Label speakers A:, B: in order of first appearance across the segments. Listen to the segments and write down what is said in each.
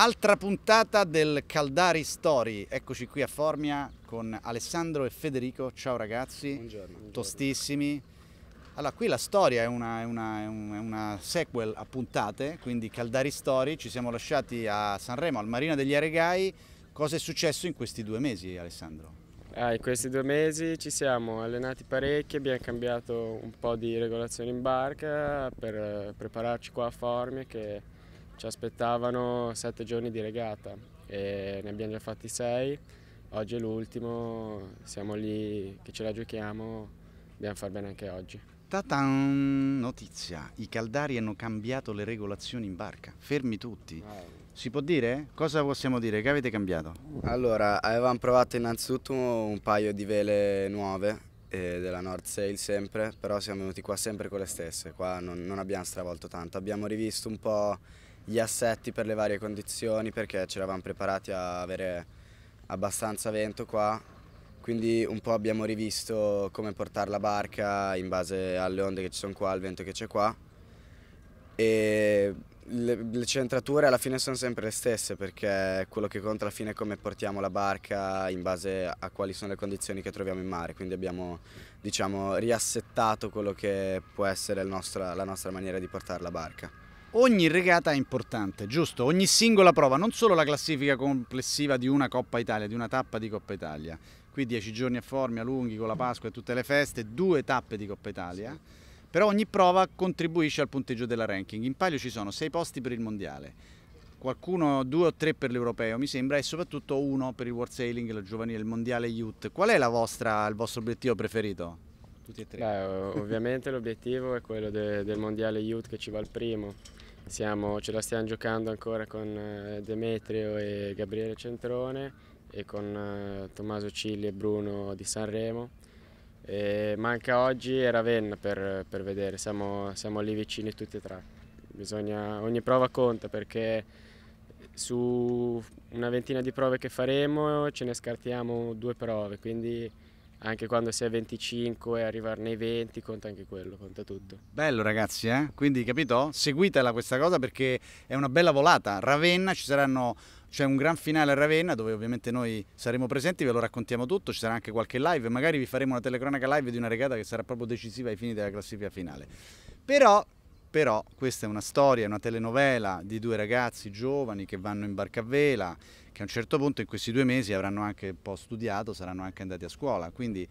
A: Altra puntata del Caldari Story. Eccoci qui a Formia con Alessandro e Federico. Ciao ragazzi. Buongiorno. Tostissimi. Allora, qui la storia è una, è una, è una sequel a puntate, quindi Caldari Story. Ci siamo lasciati a Sanremo, al Marina degli Aregai. Cosa è successo in questi due mesi, Alessandro?
B: Ah, in questi due mesi ci siamo allenati parecchi, abbiamo cambiato un po' di regolazione in barca per eh, prepararci qua a Formia che ci aspettavano sette giorni di regata e ne abbiamo già fatti sei. Oggi è l'ultimo, siamo lì che ce la giochiamo, dobbiamo far bene anche oggi. Tatan, notizia, i Caldari hanno cambiato le regolazioni
A: in barca, fermi tutti. Ah, eh. Si può dire? Cosa possiamo dire? Che avete
C: cambiato? Allora, avevamo provato innanzitutto un paio di vele nuove eh, della North Sail sempre, però siamo venuti qua sempre con le stesse, qua non, non abbiamo stravolto tanto, abbiamo rivisto un po' gli assetti per le varie condizioni perché ci eravamo preparati a avere abbastanza vento qua quindi un po' abbiamo rivisto come portare la barca in base alle onde che ci sono qua, al vento che c'è qua e le, le, centrature alla fine sono sempre le stesse perché quello che conta alla fine è come portiamo la barca in base a quali sono le condizioni che troviamo in mare, quindi abbiamo diciamo, riassettato quello che può essere nostro, la nostra maniera di portare la barca
A: ogni regata è importante, giusto? Ogni singola prova, non solo la classifica complessiva di una Coppa Italia, di una tappa di Coppa Italia. Qui 10 giorni a Formia, lunghi con la Pasqua e tutte le feste, due tappe di Coppa Italia. Sì. Però ogni prova contribuisce al punteggio della ranking. In palio ci sono sei posti per il mondiale, qualcuno, due o tre per l'europeo mi sembra, e soprattutto uno per il World Sailing, la giovanile, il mondiale youth. Qual è vostra, il vostro obiettivo preferito? Tutti e
B: tre. Beh, ovviamente l'obiettivo è quello de del mondiale youth che ci va al primo siamo, ce la stiamo giocando ancora con eh, Demetrio e Gabriele Centrone e con eh, Tommaso Cilli e Bruno di Sanremo. E manca oggi e Ravenna per, per vedere, siamo, siamo, lì vicini tutti e tre. Bisogna, ogni prova conta perché su una ventina di prove che faremo ce ne scartiamo due prove, quindi anche quando sei a 25 e arrivare nei 20 conta anche quello, conta tutto.
A: Bello ragazzi, eh? quindi capito? Seguitela questa cosa perché è una bella volata. Ravenna ci saranno c'è un gran finale a Ravenna dove ovviamente noi saremo presenti, ve lo raccontiamo tutto, ci sarà anche qualche live, magari vi faremo una telecronaca live di una regata che sarà proprio decisiva ai fini della classifica finale. Però però questa è una storia, una telenovela di due ragazzi giovani che vanno in barca a vela, che a un certo punto in questi due mesi avranno anche un po' studiato, saranno anche andati a scuola, quindi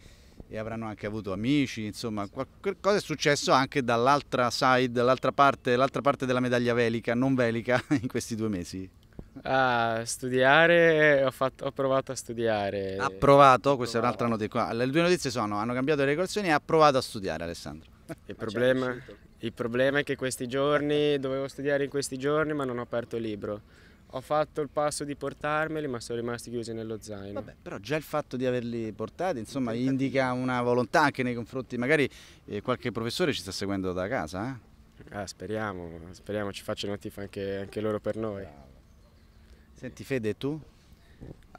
A: e avranno anche avuto amici, insomma qualcosa è successo anche dall'altra side, dall'altra parte, parte, della medaglia velica, non velica, in questi due mesi.
B: Ah, studiare, ho, fatto, ho provato
A: a studiare. Ha provato, questa provato. è un'altra notizia. Le due notizie sono, hanno cambiato le regolazioni e ha provato
B: a studiare Alessandro. Il problema... Il problema è che questi giorni dovevo studiare in questi giorni ma non ho aperto il libro. Ho fatto il passo di portarmeli ma sono rimasti chiusi nello zaino. Vabbè, però già il fatto di averli portati insomma indica una volontà anche nei confronti,
A: magari eh, qualche professore ci sta seguendo da casa.
B: Eh? Eh, speriamo, speriamo ci facciano tifo anche, anche loro per noi. Senti Fede, tu?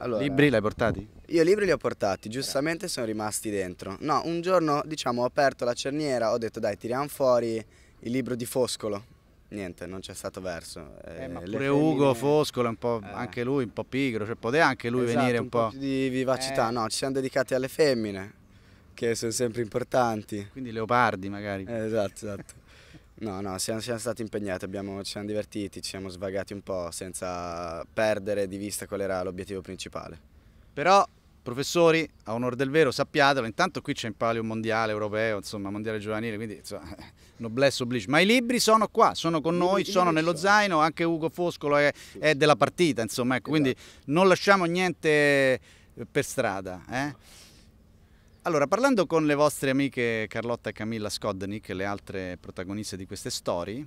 B: Allora, libri l'hai
C: portati? Io libri li ho portati, giustamente sono rimasti dentro. No, un giorno diciamo ho aperto la cerniera, ho detto dai tiriamo fuori il libro di Foscolo. Niente, non c'è stato verso. Eh, eh, ma pure femmine... Ugo Foscolo, eh. anche lui un po' pigro, cioè poteva anche lui esatto, venire un, un po'... po'... di vivacità, eh. no, ci siamo dedicati alle femmine, che sono sempre importanti. Quindi leopardi magari. Eh, esatto, esatto. No, no, siamo, siamo stati impegnati, abbiamo, ci siamo divertiti, ci siamo svagati un po' senza perdere di vista qual era l'obiettivo principale. Però, professori, a onore del vero, sappiatelo, intanto qui c'è in palio un mondiale europeo,
A: insomma, mondiale giovanile, quindi insomma, noblesse oblige. Ma i libri sono qua, sono con noi, sono nello zaino, anche Ugo Foscolo è, è della partita, insomma, ecco, quindi esatto. non lasciamo niente per strada. Eh? Allora, parlando con le vostre amiche Carlotta e Camilla Skodnik, le altre protagoniste di queste storie,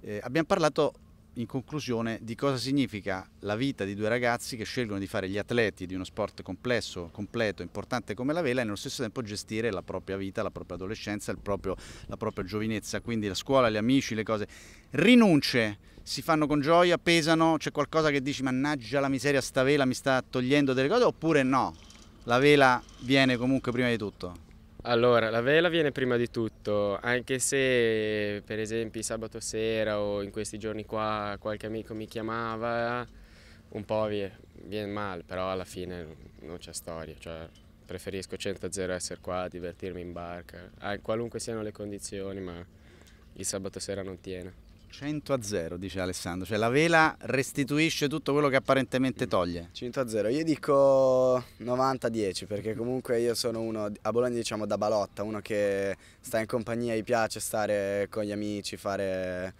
A: eh, abbiamo parlato in conclusione di cosa significa la vita di due ragazzi che scelgono di fare gli atleti di uno sport complesso, completo, importante come la vela e nello stesso tempo gestire la propria vita, la propria adolescenza, proprio, la propria giovinezza, quindi la scuola, gli amici, le cose. Rinunce si fanno con gioia, pesano, c'è qualcosa che dici mannaggia la miseria sta vela mi sta togliendo delle cose oppure no? la vela viene comunque prima di tutto?
B: Allora, la vela viene prima di tutto, anche se per esempio sabato sera o in questi giorni qua qualche amico mi chiamava, un po' viene, viene male, però alla fine non c'è storia, cioè preferisco 100-0 essere qua, divertirmi in barca, qualunque siano le condizioni, ma il sabato sera non tiene. 100 a 0,
A: dice Alessandro, cioè la vela restituisce tutto quello che apparentemente toglie.
C: 100 a 0, io dico 90 a 10 perché comunque io sono uno, a Bologna diciamo da balotta, uno che sta in compagnia, gli piace stare con gli amici, fare,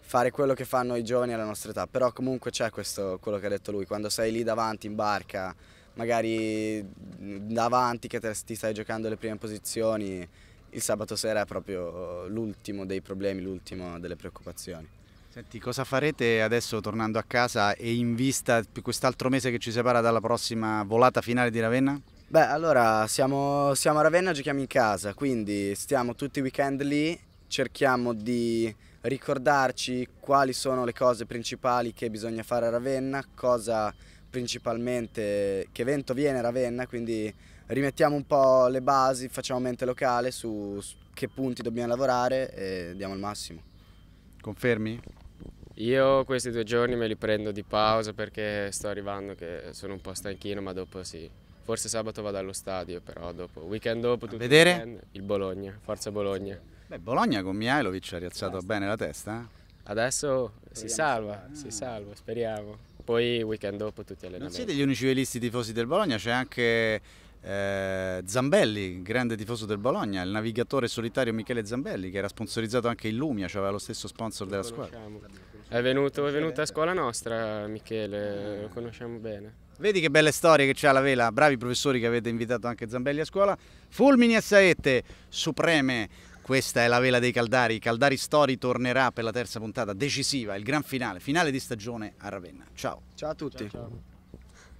C: fare quello che fanno i giovani alla nostra età, però comunque c'è questo, quello che ha detto lui, quando sei lì davanti in barca, magari mm, davanti che ti stai giocando le prime posizioni, il sabato sera è proprio eh, l'ultimo dei problemi, l'ultimo delle preoccupazioni.
A: Senti, cosa farete adesso tornando a casa e in vista di quest'altro mese che ci separa dalla prossima
C: volata finale di Ravenna? Beh, allora siamo, siamo a Ravenna, giochiamo in casa, quindi stiamo tutti i weekend lì, cerchiamo di ricordarci quali sono le cose principali che bisogna fare a Ravenna, cosa principalmente che vento viene a Ravenna, quindi rimettiamo un po' le basi, facciamo mente locale su, su che punti dobbiamo lavorare e diamo il massimo. Confermi?
B: Io questi due giorni me li prendo di pausa perché sto arrivando che sono un po' stanchino ma dopo sì. Forse sabato vado allo stadio però dopo, weekend dopo, tutto vedere? il weekend, il Bologna, Forza Bologna. Beh, Bologna con Mihailovic ha rialzato bene la testa? Eh? Adesso si salva, si ah. salva, speriamo. Poi weekend dopo tutti allenamenti. Non siete
A: gli unici velisti tifosi del Bologna, c'è anche eh, Zambelli, grande tifoso del Bologna, il navigatore solitario Michele Zambelli che era sponsorizzato anche in Lumia, cioè aveva lo stesso sponsor della squadra.
B: È venuto, è venuto a scuola nostra Michele, lo conosciamo bene.
A: Vedi che belle storie che c'ha la vela, bravi professori che avete invitato anche Zambelli a scuola. Fulmini e saette, supreme, questa è la vela dei Caldari. Caldari Story tornerà per la terza puntata decisiva, il gran finale, finale di stagione a Ravenna. Ciao. Ciao a tutti. Ciao, ciao.